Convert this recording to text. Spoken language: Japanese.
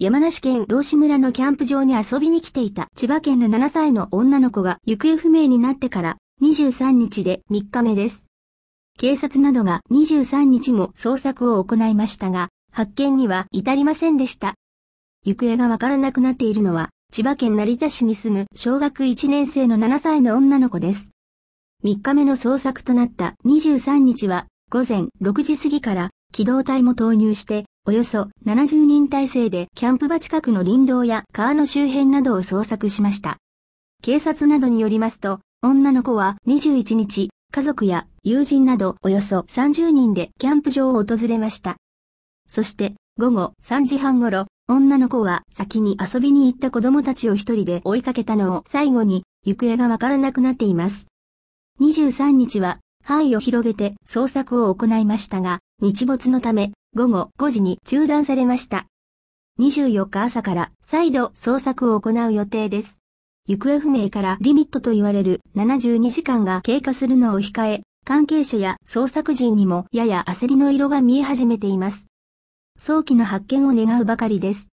山梨県道志村のキャンプ場に遊びに来ていた千葉県の7歳の女の子が行方不明になってから23日で3日目です。警察などが23日も捜索を行いましたが、発見には至りませんでした。行方がわからなくなっているのは、千葉県成田市に住む小学1年生の7歳の女の子です。3日目の捜索となった23日は、午前6時過ぎから機動隊も投入しておよそ70人体制でキャンプ場近くの林道や川の周辺などを捜索しました。警察などによりますと、女の子は21日、家族や友人などおよそ30人でキャンプ場を訪れました。そして午後3時半頃、女の子は先に遊びに行った子供たちを一人で追いかけたのを最後に行方がわからなくなっています。23日は範囲を広げて捜索を行いましたが、日没のため午後5時に中断されました。24日朝から再度捜索を行う予定です。行方不明からリミットと言われる72時間が経過するのを控え、関係者や捜索人にもやや焦りの色が見え始めています。早期の発見を願うばかりです。